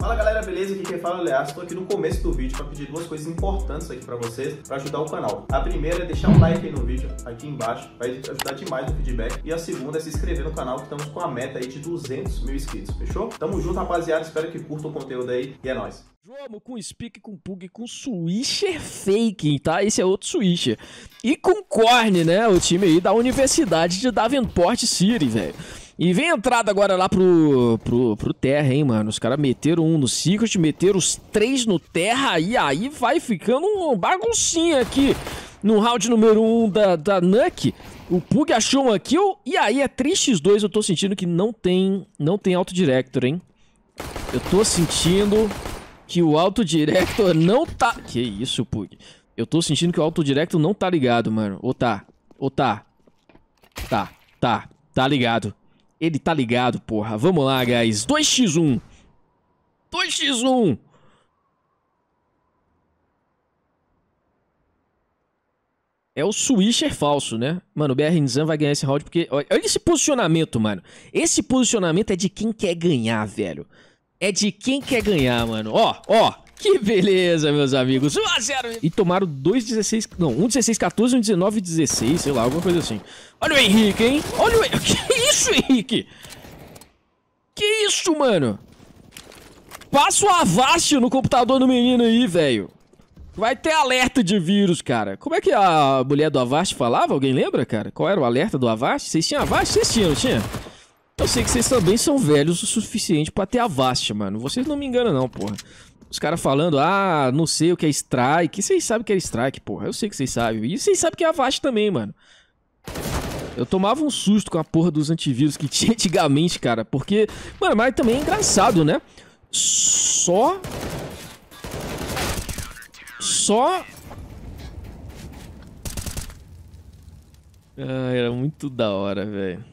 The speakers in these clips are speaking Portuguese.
Fala galera, beleza? Aqui quem fala é o estou aqui no começo do vídeo para pedir duas coisas importantes aqui para vocês para ajudar o canal. A primeira é deixar um like aí no vídeo, aqui embaixo, vai ajudar demais no feedback. E a segunda é se inscrever no canal que estamos com a meta aí de 200 mil inscritos, fechou? Tamo junto rapaziada, espero que curta o conteúdo aí e é nóis! João, com Speak, com Pug, com Swisher Faking, tá? Esse é outro Swisher. E com Corne, né? O time aí da Universidade de Davenport City, velho. E vem entrada agora lá pro, pro, pro Terra, hein, mano. Os caras meteram um no Secret, meteram os três no Terra. E aí vai ficando um baguncinho aqui no round número um da, da Nuke. O Pug achou uma kill. E aí é 3x2. Eu tô sentindo que não tem, não tem autodirector, hein. Eu tô sentindo que o autodirector não tá... Que isso, Pug. Eu tô sentindo que o autodirector não tá ligado, mano. Ou tá. Ou tá. Tá. Tá. Tá ligado. Ele tá ligado, porra. Vamos lá, guys. 2x1. 2x1. É o Swisher é falso, né? Mano, o BR Nizam vai ganhar esse round porque... Olha esse posicionamento, mano. Esse posicionamento é de quem quer ganhar, velho. É de quem quer ganhar, mano. Ó, ó. Que beleza, meus amigos. 1x0. E tomaram 2, 16... Não, 1, 16, 14, 1, 19, 16. Sei lá, alguma coisa assim. Olha o Henrique, hein? Olha o Henrique isso, Henrique? Que isso, mano? Passa o Avast no computador do menino aí, velho. Vai ter alerta de vírus, cara. Como é que a mulher do Avast falava? Alguém lembra, cara? Qual era o alerta do Avast? Vocês tinham Avast? Vocês tinham, tinha? Eu sei que vocês também são velhos o suficiente para ter Avast, mano. Vocês não me enganam não, porra. Os caras falando, ah, não sei o que é strike. Vocês sabem o que é strike, porra. Eu sei que vocês sabem. E vocês sabem que é Avast também, mano. Eu tomava um susto com a porra dos antivírus que tinha antigamente, cara. Porque, mano, mas também é engraçado, né? Só... Só... Ah, era muito da hora, velho.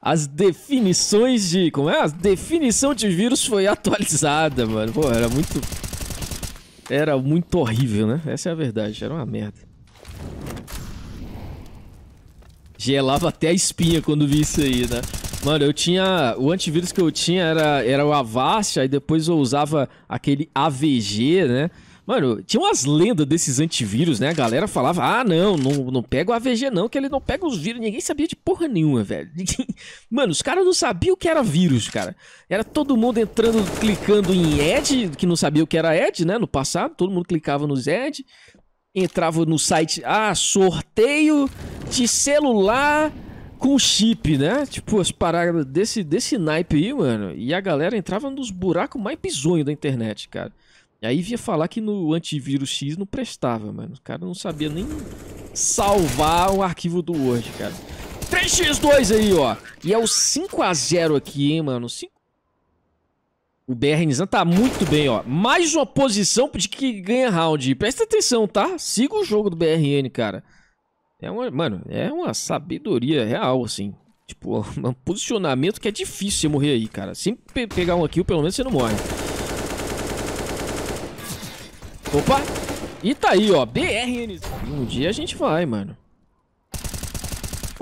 As definições de... Como é? A definição de vírus foi atualizada, mano. Pô, era muito... Era muito horrível, né? Essa é a verdade. Era uma merda. Gelava até a espinha quando vi isso aí, né? Mano, eu tinha. O antivírus que eu tinha era, era o Avast, aí depois eu usava aquele AVG, né? Mano, tinha umas lendas desses antivírus, né? A galera falava, ah, não, não, não pega o AVG não, que ele não pega os vírus. Ninguém sabia de porra nenhuma, velho. Ninguém... Mano, os caras não sabiam o que era vírus, cara. Era todo mundo entrando, clicando em Ed, que não sabia o que era Ed, né? No passado, todo mundo clicava nos Ed entrava no site, ah, sorteio de celular com chip, né? Tipo, as paradas desse, desse naipe aí, mano. E a galera entrava nos buracos mais bizonhos da internet, cara. E aí vinha falar que no antivírus X não prestava, mano. O cara não sabia nem salvar o arquivo do Word, cara. 3x2 aí, ó. E é o 5x0 aqui, hein, mano. 5 o BR Nizam tá muito bem, ó. Mais uma posição de que ganha round. Presta atenção, tá? Siga o jogo do BRN, cara. É uma, mano, é uma sabedoria real, assim. Tipo, um posicionamento que é difícil você morrer aí, cara. Sempre pegar um kill, pelo menos você não morre. Opa! E tá aí, ó. BRN. Um dia a gente vai, mano.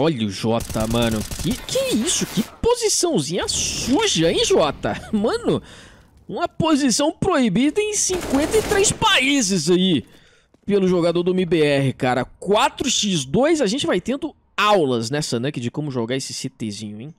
Olha o Jota, mano. Que, que isso? Que posiçãozinha suja, hein, Jota? Mano, uma posição proibida em 53 países aí. Pelo jogador do MBR, cara. 4x2, a gente vai tendo aulas nessa, né, de como jogar esse CTzinho, hein?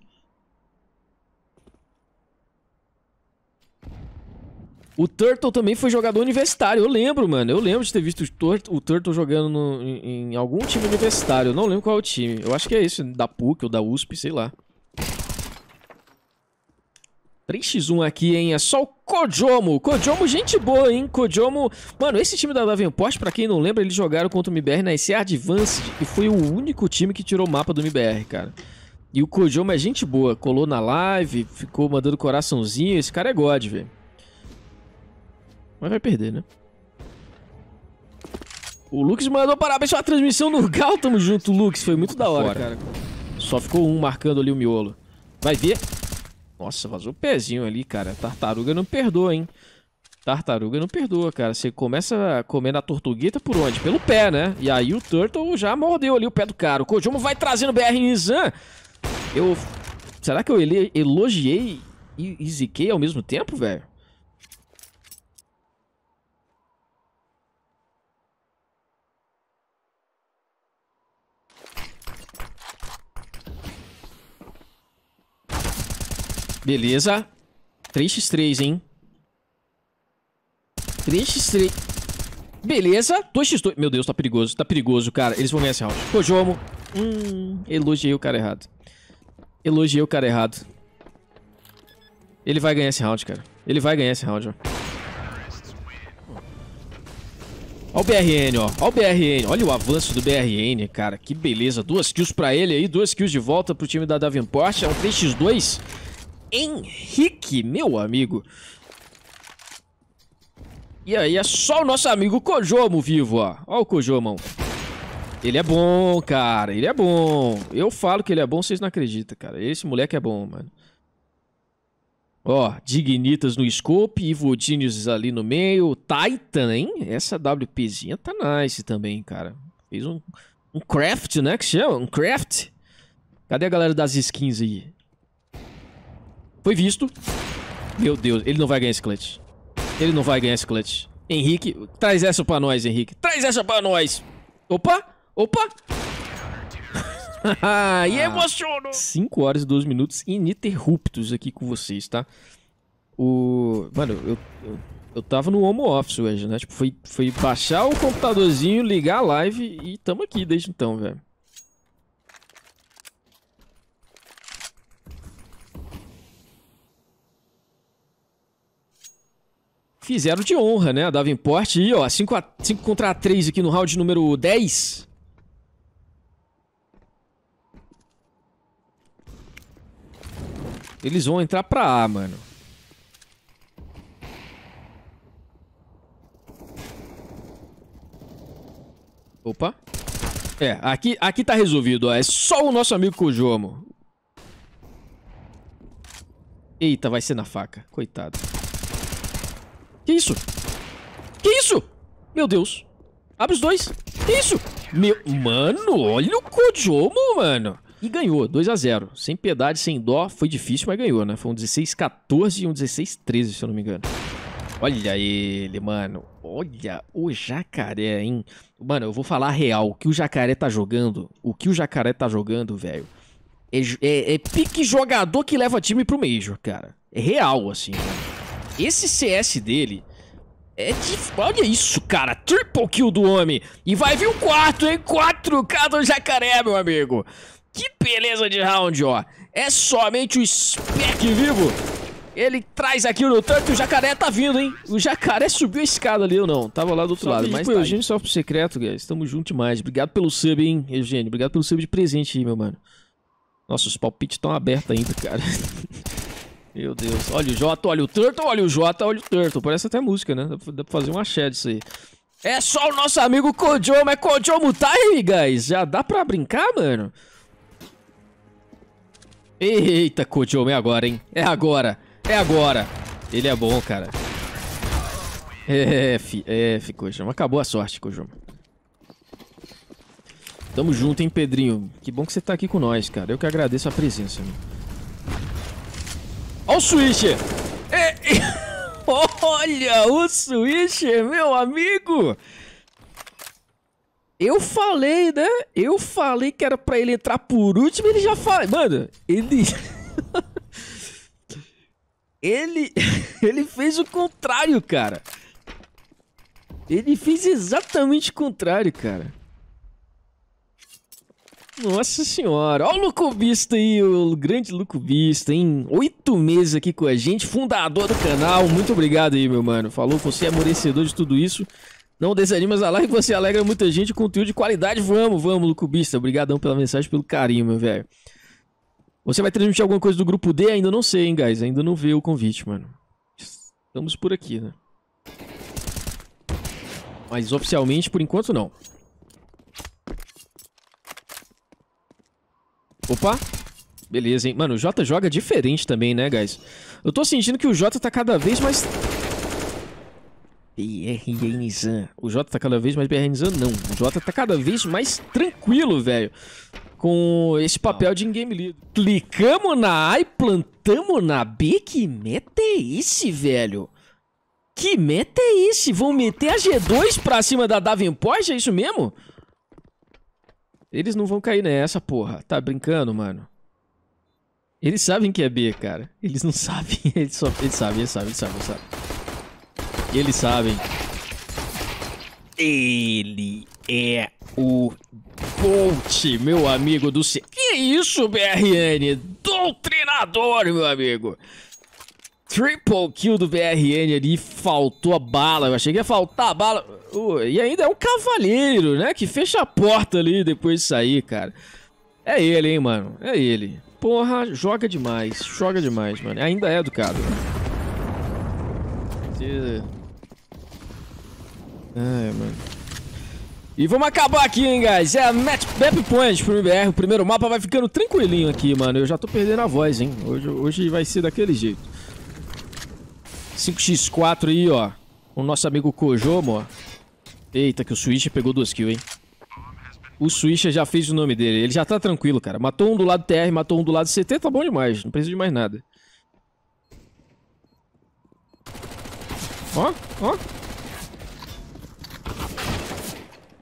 O Turtle também foi jogador universitário. Eu lembro, mano. Eu lembro de ter visto o Turtle, o Turtle jogando no, em, em, algum time universitário. Eu não lembro qual é o time. Eu acho que é esse, da PUC ou da USP, sei lá. 3x1 aqui, hein? É só o Kojomo. Kojomo, gente boa, hein? Kojomo... Mano, esse time da Davenport, pra quem não lembra, eles jogaram contra o MBR na SC Advanced e foi o único time que tirou o mapa do MBR, cara. E o Kojomo é gente boa. Colou na live, ficou mandando coraçãozinho. Esse cara é god, velho. Mas vai perder, né? O Lux mandou parabéns pela transmissão no Gal. Tamo junto, Lux. Foi muito da hora, Fora. cara. Só ficou um marcando ali o miolo. Vai ver. Nossa, vazou o pezinho ali, cara. Tartaruga não perdoa, hein? Tartaruga não perdoa, cara. Você começa comendo a tortuguita por onde? Pelo pé, né? E aí o Turtle já mordeu ali o pé do cara. O Kojomo vai trazendo BR em Zan. Eu... Será que eu elogiei e ziquei ao mesmo tempo, velho? Beleza. 3x3, hein? 3x3. Beleza. 2x2. Meu Deus, tá perigoso. Tá perigoso, cara. Eles vão ganhar esse round. Kojomo. Hum, elogiei o cara errado. Elogiei o cara errado. Ele vai ganhar esse round, cara. Ele vai ganhar esse round, ó. Olha o BRN, ó. Olha o BRN. Olha o avanço do BRN, cara. Que beleza. Duas kills pra ele aí. Duas kills de volta pro time da Davenport. É um 3x2. Henrique, meu amigo. E aí é só o nosso amigo Kojomo vivo, ó. Ó o Kojomão. Ele é bom, cara. Ele é bom. Eu falo que ele é bom, vocês não acreditam, cara. Esse moleque é bom, mano. Ó, Dignitas no scope, Ivodinius ali no meio, Titan, hein? Essa WPzinha tá nice também, cara. Fez um, um craft, né? Que chama? Um craft. Cadê a galera das skins aí? Foi visto. Meu Deus, ele não vai ganhar esse clutch. Ele não vai ganhar esse clutch. Henrique, traz essa pra nós, Henrique. Traz essa pra nós. Opa, opa. e ah. emociono. 5 horas e 12 minutos ininterruptos aqui com vocês, tá? O... Mano, eu, eu, eu tava no home office hoje, né? Tipo, foi, foi baixar o computadorzinho, ligar a live e tamo aqui desde então, velho. fizeram de honra, né? A Davenport. E, ó, 5, contra 3 aqui no round número 10. Eles vão entrar pra A, mano. Opa. É, aqui, aqui tá resolvido, ó. É só o nosso amigo Kujomo. Eita, vai ser na faca. Coitado. Que isso? Que isso? Meu Deus. Abre os dois. Que isso? Meu... Mano, olha o Kojomo, mano. E ganhou, 2 a 0 Sem piedade, sem dó. Foi difícil, mas ganhou, né? Foi um 16-14 e um 16-13, se eu não me engano. Olha ele, mano. Olha o jacaré, hein? Mano, eu vou falar real. O que o jacaré tá jogando, o que o jacaré tá jogando, velho, é, é, é pique jogador que leva time pro Major, cara. É real, assim, velho. Esse CS dele é de... Olha isso, cara. Triple kill do homem. E vai vir o quarto, hein? 4K do jacaré, meu amigo. Que beleza de round, ó. É somente o Spec vivo. Ele traz aqui no tanque. O jacaré tá vindo, hein? O jacaré subiu a escada ali ou não? Tava lá do outro lado. Mas tá Eugênio sofre pro secreto, guys. Tamo junto demais. Obrigado pelo sub, hein, Eugênio. Obrigado pelo sub de presente aí, meu mano. Nossa, os palpites estão abertos ainda, cara. Meu Deus. Olha o Jota, olha o Turtle, olha o Jota, olha o Turtle. Parece até música, né? Dá pra fazer uma axé disso aí. É só o nosso amigo Kojo, mas Kojo Mutai, tá guys. Já dá pra brincar, mano? Eita, Kojo, é agora, hein? É agora. É agora. Ele é bom, cara. É, F é, Kojo. Acabou a sorte, Kojo. Tamo junto, hein, Pedrinho? Que bom que você tá aqui com nós, cara. Eu que agradeço a presença, mano. Né? É, olha o Switcher! É, é, olha o Switcher, meu amigo. Eu falei, né? Eu falei que era pra ele entrar por último ele já fala. Mano, ele... ele... ele fez o contrário, cara. Ele fez exatamente o contrário, cara. Nossa senhora, olha o Lucubista aí, o grande Lucubista, hein? Oito meses aqui com a gente, fundador do canal, muito obrigado aí, meu mano. Falou, você é merecedor de tudo isso. Não desanimas a live, você alegra muita gente, conteúdo de qualidade. Vamos, vamos, Lucubista. Obrigadão pela mensagem, pelo carinho, meu velho. Você vai transmitir alguma coisa do grupo D? Ainda não sei, hein, guys. Ainda não veio o convite, mano. Estamos por aqui, né? Mas oficialmente, por enquanto, não. upar. Beleza, hein? Mano, o Jota joga diferente também, né, guys? Eu tô sentindo que o Jota tá cada vez mais... BR Nizam. O Jota tá cada vez mais BR não. O Jota tá cada vez mais tranquilo, velho. Com esse papel de in-game lido. Clicamos na A e plantamos na B? Que meta é esse, velho? Que meta é esse? Vão meter a G2 pra cima da Davenport? É isso mesmo? Eles não vão cair nessa, porra. Tá brincando, mano? Eles sabem que é B, cara. Eles não sabem. Eles, só... eles sabem, eles sabem, eles sabem, eles sabem. Eles sabem. Ele é o BOLT, meu amigo do céu. Que isso, BRN? Doutrinador, meu amigo. Triple kill do BRN ali, faltou a bala. Eu achei que ia faltar a bala e ainda é um cavaleiro, né? Que fecha a porta ali depois de sair, cara. É ele, hein, mano. É ele. Porra, joga demais. Joga demais, mano. Ainda é educado. Ai, mano. E vamos acabar aqui, hein, guys. É a Match Map Point pro MBR. O primeiro mapa vai ficando tranquilinho aqui, mano. Eu já tô perdendo a voz, hein. Hoje, hoje vai ser daquele jeito. 5x4 aí, ó. O nosso amigo Kojomo, ó. Eita, que o Swisher pegou duas kills, hein? O Swisher já fez o nome dele. Ele já tá tranquilo, cara. Matou um do lado TR, matou um do lado CT, tá bom demais. Não precisa de mais nada. Ó, ó.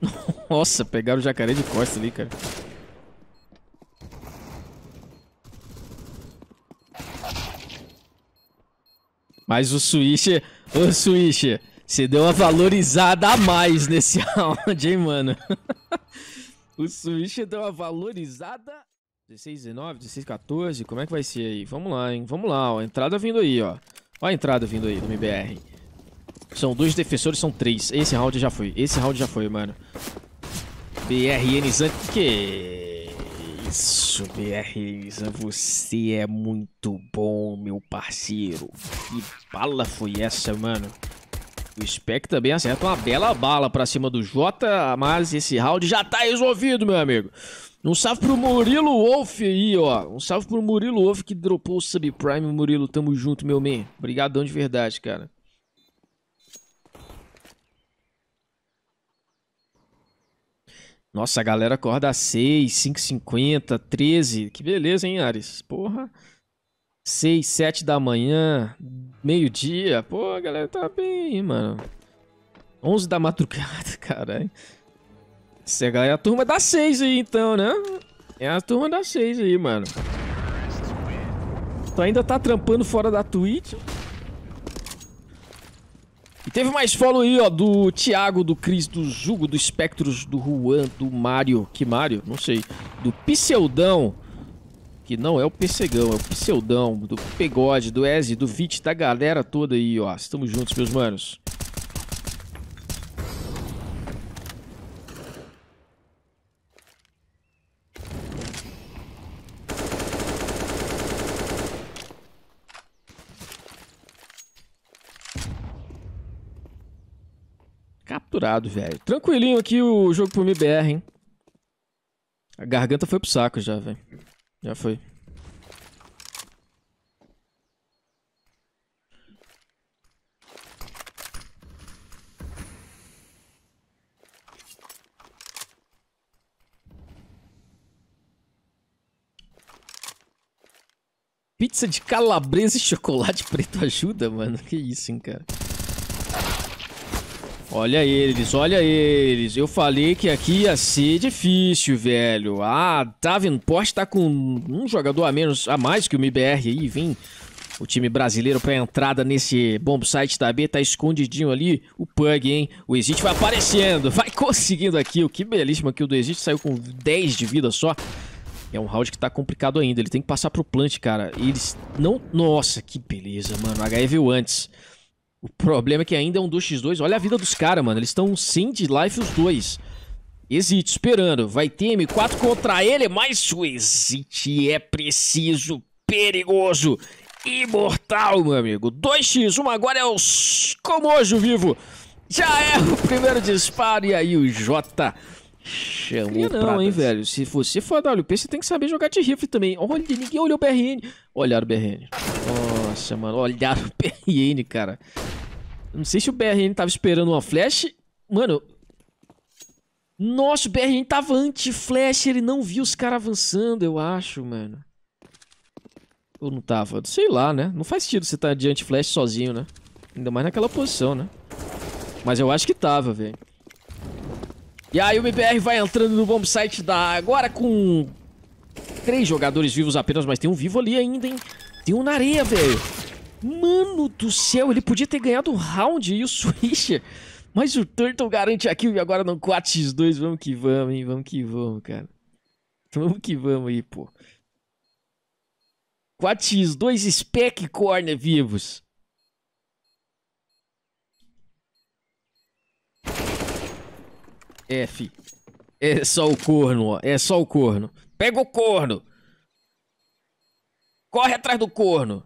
Nossa, pegaram o jacaré de costa ali, cara. Mas o Swisher... O Swisher... Você deu uma valorizada a mais nesse round, hein, mano? o Switch deu uma valorizada. 16, 19, 16, 14. Como é que vai ser aí? Vamos lá, hein? Vamos lá, ó. Entrada vindo aí, ó. Ó a entrada vindo aí do MBR. São dois defensores, são três. Esse round já foi. Esse round já foi, mano. BRN Zan... Que isso, BRN Zan. Você é muito bom, meu parceiro. Que bala foi essa, mano? O Spec também acerta uma bela bala pra cima do Jota, mas esse round já tá resolvido, meu amigo. Um salve pro Murilo Wolf aí, ó. Um salve pro Murilo Wolf que dropou o Subprime. Murilo, tamo junto, meu man. Obrigadão de verdade, cara. Nossa, a galera acorda às 6, 5h50, 13. Que beleza, hein, Ares? Porra. 6, 7 da manhã, meio-dia. Pô, a galera tá bem, mano. 11 da madrugada, caralho. Essa é a, turma das 6 aí, então, né? É a turma das 6 aí, mano. Tu ainda tá trampando fora da Twitch? E teve mais follow aí, ó, do Thiago, do Cris, do Jugo, do Espectros, do Juan, do Mario, que Mario? Não sei. Do Pseudão que não é o pessegão é o Pseudão, do Pegode, do Eze, do Vit, da galera toda aí, ó. Estamos juntos, meus manos. Capturado, velho. Tranquilinho aqui o jogo pro MBR, hein? A garganta foi pro saco já, velho. Já foi. Pizza de calabresa e chocolate preto ajuda, mano? Que isso, hein, cara? Olha eles, olha eles. Eu falei que aqui ia ser difícil, velho. Ah, Davenport tá, tá com um jogador a menos, a mais que o MBR aí, vem. O time brasileiro pra entrada nesse bomb site da B tá escondidinho ali. O Pug, hein? O Exit vai aparecendo, vai conseguindo aqui. O que belíssimo aqui. O do Exit saiu com 10 de vida só. É um round que tá complicado ainda. Ele tem que passar pro plant, cara. Eles não... Nossa, que beleza, mano. viu antes. O problema é que ainda é um 2x2. Olha a vida dos caras, mano. Eles estão sem de life os dois. Exit esperando. Vai ter M4 contra ele, mas o Exit é preciso, perigoso, imortal, meu amigo. 2x1 agora é o Comojo vivo. Já é o primeiro disparo e aí o Jota chamou não, pratas. hein, velho. Se você for da WP, você tem que saber jogar de rifle também. Olha, ninguém olhou o BRN. Olharam o BRN. Nossa, mano, olharam o BRN, cara. Não sei se o BRN tava esperando uma flash. Mano. Nossa, o BRN tava anti-flash. Ele não viu os caras avançando, eu acho, mano. Ou não tava? Sei lá, né? Não faz sentido você tá de anti-flash sozinho, né? Ainda mais naquela posição, né? Mas eu acho que tava, velho. E aí o MBR vai entrando no bomb site da... Agora com... Três jogadores vivos apenas, mas tem um vivo ali ainda, hein? Tem um na areia, velho. Mano do céu, ele podia ter ganhado o um round e o Swisher. Mas o Turtle garante a kill e agora no 4x2. Vamos que vamos, hein? Vamos que vamos, cara. Vamos que vamos aí, pô. 4x2 Spec Corner vivos. F. É só o corno, ó. É só o corno. Pega o corno. Corre atrás do corno.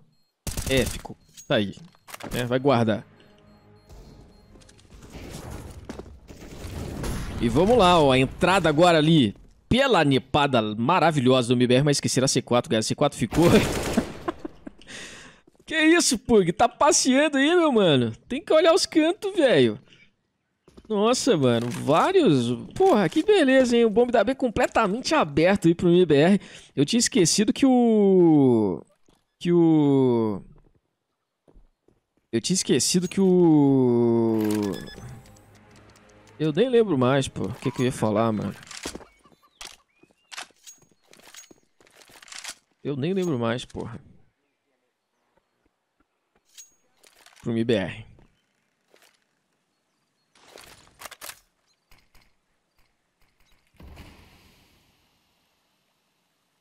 Épico. Tá aí. É, vai guardar. E vamos lá, ó. A entrada agora ali. Pela nipada maravilhosa do MBR, mas esqueceram a C4, galera. A C4 ficou. que isso, Pug? Tá passeando aí, meu mano. Tem que olhar os cantos, velho. Nossa, mano, vários. Porra, que beleza, hein? O bombe da B completamente aberto aí pro MBR. Eu tinha esquecido que o. Que o. Eu tinha esquecido que o... Eu nem lembro mais, pô. O que, que eu ia falar, mano? Eu nem lembro mais, porra. Pro MIBR.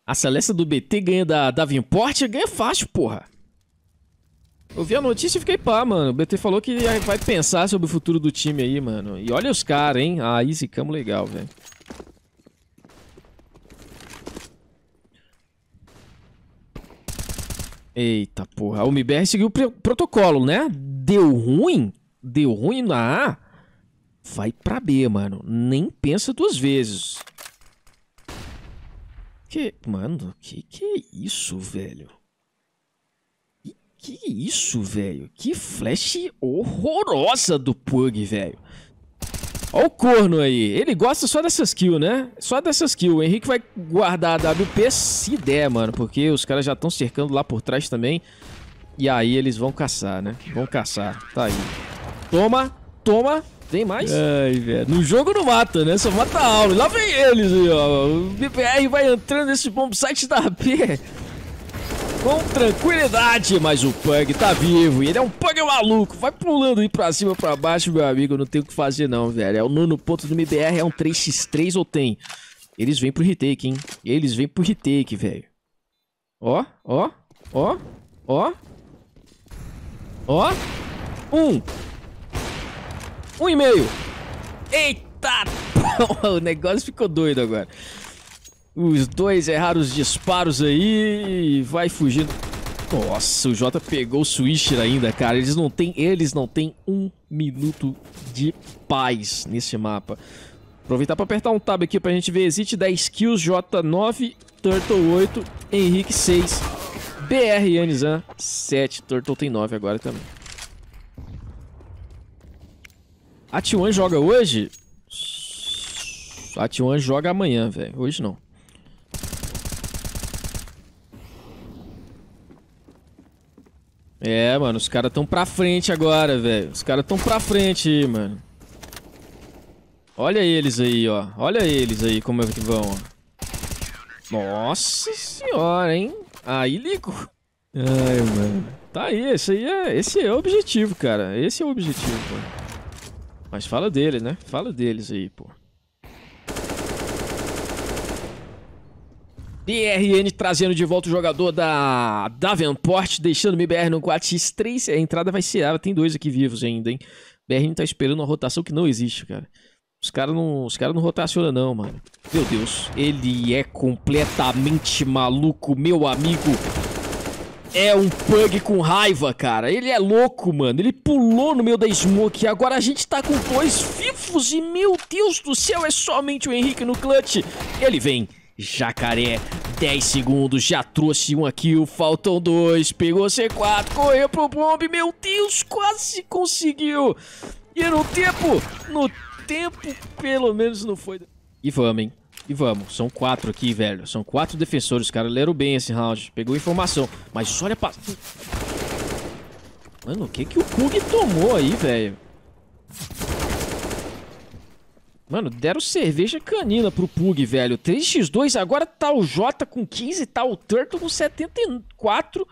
A seleção do BT ganha da Davinport? Ganha fácil, porra. Eu vi a notícia e fiquei pá, mano. O BT falou que vai pensar sobre o futuro do time aí, mano. E olha os caras, hein? Ah, Easy Camo legal, velho. Eita porra, o MBR seguiu o protocolo, né? Deu ruim? Deu ruim na A? Vai pra B, mano. Nem pensa duas vezes. Que, mano, que que é isso, velho? Que isso, velho? Que flash horrorosa do Pug, velho. Olha o corno aí. Ele gosta só dessas kills, né? Só dessas kills. O Henrique vai guardar a WP se der, mano. Porque os caras já estão cercando lá por trás também. E aí eles vão caçar, né? Vão caçar. Tá aí. Toma, toma. Tem mais? Ai, velho. No jogo não mata, né? Só mata a aula. Lá vem eles aí, ó. O BPR vai entrando nesse bombsite da AP com tranquilidade, mas o Pug tá vivo e ele é um Pug maluco. Vai pulando aí pra cima, pra baixo, meu amigo, não tem o que fazer não, velho. É o nono ponto do MBR, é um 3x3 ou tem? Eles vêm pro retake, hein? Eles vêm pro retake, velho. Ó, ó, ó, ó. Ó. Um. Um e meio. Eita, o negócio ficou doido agora. Os dois erraram os disparos aí. Vai fugindo. Nossa, o Jota pegou o Swisher ainda, cara. Eles não têm, eles não têm um minuto de paz nesse mapa. Aproveitar pra apertar um tab aqui pra gente ver. Exit 10 kills, Jota 9, Turtle 8, Henrique 6, BR Anizan 7, Turtle tem 9 agora também. A T1 joga hoje? A T1 joga amanhã, velho. Hoje não. É, mano, os caras tão pra frente agora, velho. Os caras tão pra frente aí, mano. Olha eles aí, ó. Olha eles aí como é que vão, ó. Nossa senhora, hein? Aí ligou. Ai, mano. Tá aí, esse aí é, esse é o objetivo, cara. Esse é o objetivo, pô. Mas fala deles, né? Fala deles aí, pô. BRN trazendo de volta o jogador da Davenport, deixando o MBR no 4x3. A entrada vai ser. tem dois aqui vivos ainda, hein? BRN tá esperando uma rotação que não existe, cara. Os caras não, os cara não rotacionam, não, mano. Meu Deus, ele é completamente maluco, meu amigo. É um pug com raiva, cara. Ele é louco, mano. Ele pulou no meio da smoke. Agora a gente tá com dois fifos e, meu Deus do céu, é somente o Henrique no clutch. Ele vem. Jacaré, 10 segundos, já trouxe um aqui, faltam dois, pegou C4, correu pro bombe, meu Deus, quase conseguiu. E no tempo, no tempo pelo menos não foi. E vamos, hein. E vamos, são quatro aqui, velho. São quatro defensores, cara. Leram bem esse round. Pegou informação. Mas olha pra... Mano, o que que o Kug tomou aí, velho? Mano, deram cerveja canina pro Pug, velho. 3x2, agora tá o Jota com 15, tá o Turtle com 74.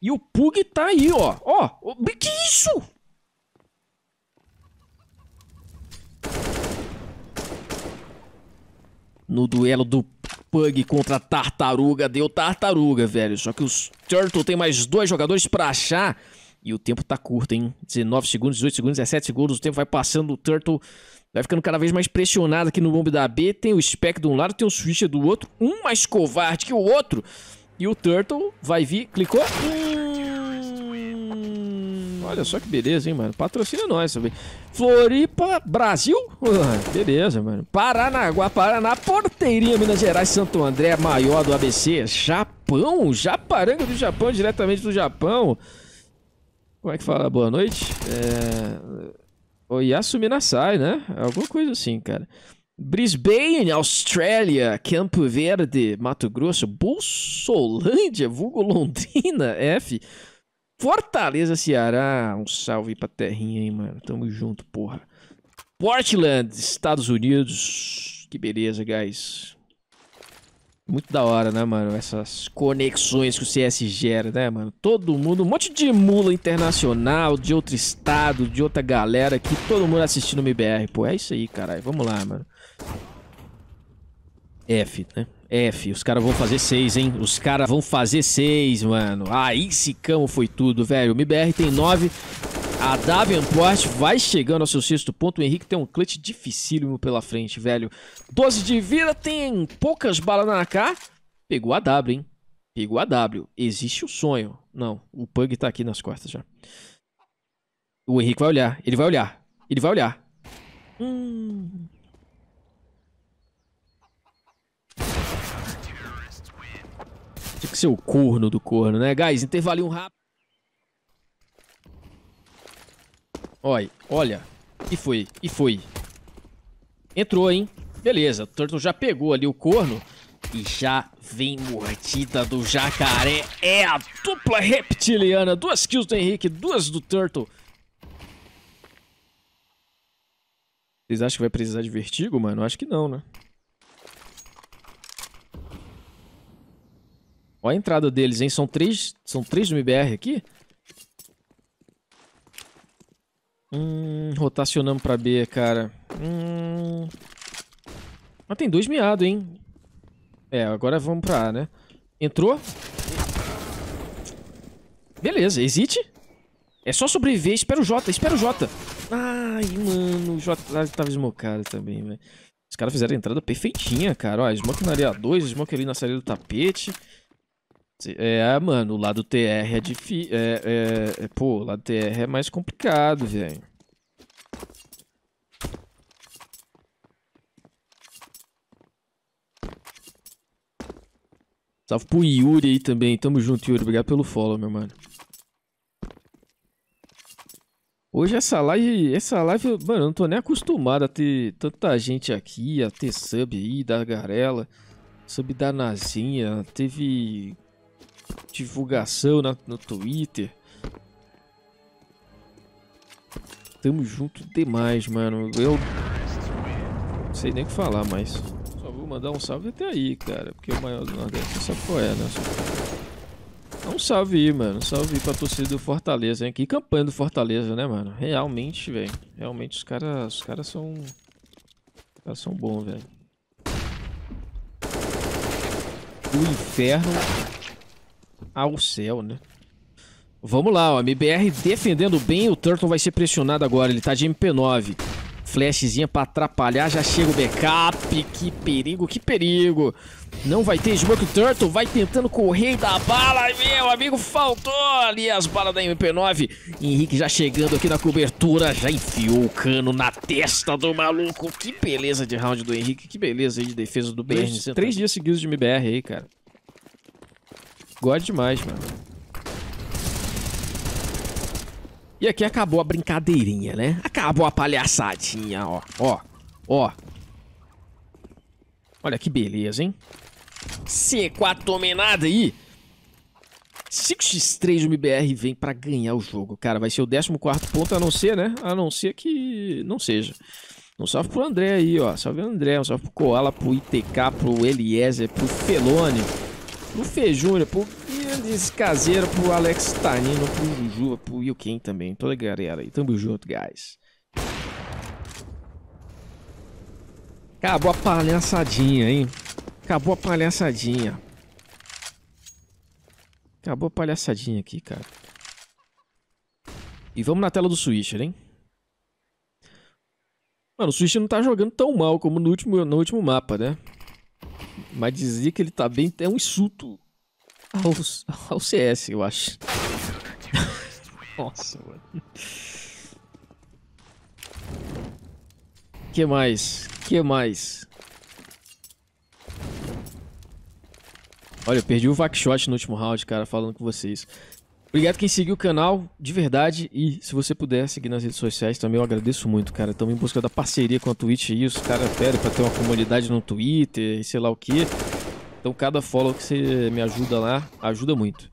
E o Pug tá aí, ó. Ó, que isso? No duelo do Pug contra a Tartaruga, deu Tartaruga, velho. Só que os Turtle tem mais dois jogadores pra achar. E o tempo tá curto, hein? 19 segundos, 18 segundos, 17 segundos. O tempo vai passando, o Turtle Vai ficando cada vez mais pressionado aqui no bombe da B. Tem o Spec de um lado, tem o Switcher do outro. Um mais covarde que o outro. E o Turtle vai vir, clicou. Hum... Olha só que beleza, hein, mano. Patrocina nós sabe? Floripa, Brasil. Ah, beleza, mano. Paranaguá, Paraná, Porteirinha, Minas Gerais, Santo André, maior do ABC. Japão, Japaranga do Japão, diretamente do Japão. Como é que fala? Boa noite. É... Ou Yasumi Nasai, né? Alguma coisa assim, cara. Brisbane, Austrália, Campo Verde, Mato Grosso, Bolsolândia, vulgo Londrina, F. Fortaleza, Ceará, um salve pra terrinha aí, mano. Tamo junto, porra. Portland, Estados Unidos. Que beleza, guys. Muito da hora, né, mano? Essas conexões que o CS gera, né, mano? Todo mundo, um monte de mula internacional, de outro estado, de outra galera aqui, todo mundo assistindo o MBR, pô. É isso aí, caralho. Vamos lá, mano. F, né? F, os caras vão fazer seis, hein? Os caras vão fazer seis, mano. Aí ah, esse foi tudo, velho. O MBR tem nove, a Davenport vai chegando ao seu sexto ponto. O Henrique tem um clutch dificílimo pela frente, velho. 12 de vida, tem poucas balas na AK. Pegou a W, hein? Pegou a W. Existe o sonho. Não, o Pug tá aqui nas costas já. O Henrique vai olhar. Ele vai olhar. Ele vai olhar. Hum... Tinha que ser o corno do corno, né? Guys, intervalinho rápido. Olha, olha. E foi, e foi. Entrou, hein? Beleza, o Turtle já pegou ali o corno e já vem mordida do jacaré. É a dupla reptiliana. Duas kills do Henrique, duas do Turtle. Vocês acham que vai precisar de vertigo, mano? Acho que não, né? Olha a entrada deles, hein? São três, são três do MBR aqui. Hum, rotacionamos pra B, cara. Hum... Mas tem dois miados, hein? É, agora vamos pra A, né? Entrou. Beleza, existe. É só sobreviver. Espera o Jota, espera o Jota. Ai, mano, o Jota tava smocado também, velho. Os caras fizeram a entrada perfeitinha, cara. Ó, smoke na área 2, smoke ali na saída do tapete. É, mano, o lado TR é difícil. É, é, é, pô, o lado TR é mais complicado, velho. Salve pro Yuri aí também. Tamo junto, Yuri. Obrigado pelo follow, meu mano. Hoje essa live, essa live, mano, eu não tô nem acostumado a ter tanta gente aqui, a ter sub aí da Garela, sub da Nazinha, teve divulgação na, no Twitter. Tamo junto demais, mano. Eu não sei nem o que falar mas Só vou mandar um salve até aí, cara. Porque o maior do Nordeste é só é, né? Um salve aí, mano. Um salve aí pra torcida do Fortaleza, hein? Que campanha do Fortaleza, né, mano? Realmente, velho. Realmente os caras. Os caras são. Os caras são bons, velho. O inferno ao céu, né? Vamos lá, ó. MBR defendendo bem. O Turtle vai ser pressionado agora. Ele tá de MP9. Flashzinha pra atrapalhar. Já chega o backup. Que perigo, que perigo. Não vai ter smoke. O Turtle vai tentando correr da bala. Meu amigo, faltou ali as balas da MP9. Henrique já chegando aqui na cobertura. Já enfiou o cano na testa do maluco. Que beleza de round do Henrique. Que beleza aí de defesa do BR. Três, três dias seguidos de MBR aí, cara. God demais, mano. E aqui acabou a brincadeirinha, né? Acabou a palhaçadinha, ó. Ó, ó. Olha que beleza, hein? C4 dominada aí. 5x3 o MBR vem pra ganhar o jogo. Cara, vai ser o 14 ponto, a não ser, né? A não ser que não seja. Um salve pro André aí, ó. Salve o André, um salve pro Koala, pro ITK, pro Eliezer, pro Felônio pro Fê Júnior, pro Guilherme Caseiro, pro Alex Tanino, pro Juju, pro Yuken também. Toda a galera aí. Tamo junto, guys. Acabou a palhaçadinha, hein? Acabou a palhaçadinha. Acabou a palhaçadinha aqui, cara. E vamos na tela do Switcher, hein? Mano, o Switch não tá jogando tão mal como no último, no último mapa, né? Mas dizer que ele tá bem é um insulto ao, ao CS, eu acho. Nossa, mano. Que mais? Que mais? Olha, eu perdi o Vackshot no último round, cara, falando com vocês. Obrigado quem seguiu o canal, de verdade. E se você puder seguir nas redes sociais também, eu agradeço muito, cara. Estamos em busca da parceria com a Twitch aí. Os caras pedem para ter uma comunidade no Twitter e sei lá o que. Então cada follow que você me ajuda lá, ajuda muito.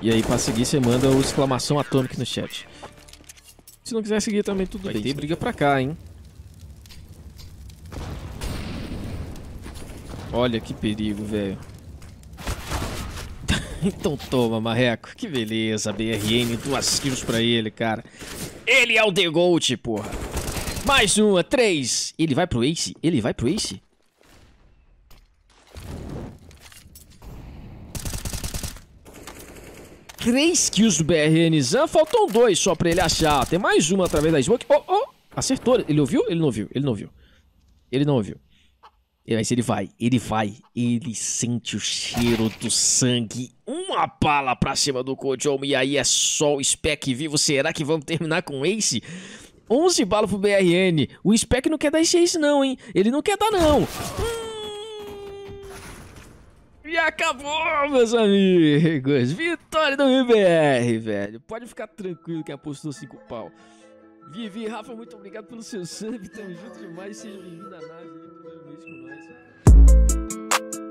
E aí, para seguir, você manda o exclamação atômica no chat. Se não quiser seguir também, tudo Vai bem. Vai briga pra cá, hein? Olha que perigo, velho. Então toma, Marreco. Que beleza, BRN, duas kills pra ele, cara. Ele é o The Gold, porra. Mais uma, três. Ele vai pro Ace? Ele vai pro Ace? Três kills do BRN Zan. Faltam dois só pra ele achar. Tem mais uma através da smoke. Oh, oh. Acertou. Ele ouviu? Ele não ouviu. Ele não ouviu. Ele não ouviu. Mas ele vai, ele vai, ele sente o cheiro do sangue. Uma bala pra cima do Kojomi e aí é só o Spec vivo. Será que vamos terminar com Ace? 11 balas pro BRN. O Spec não quer dar esse Ace não, hein? Ele não quer dar não. Hum... E acabou, meus amigos. Vitória do MBR, velho. Pode ficar tranquilo que apostou 5 pau. Vivi, Rafa, muito obrigado pelo seu sub. Tamo junto demais. Seja bem-vindo à nave primeiro primeira vez com nós.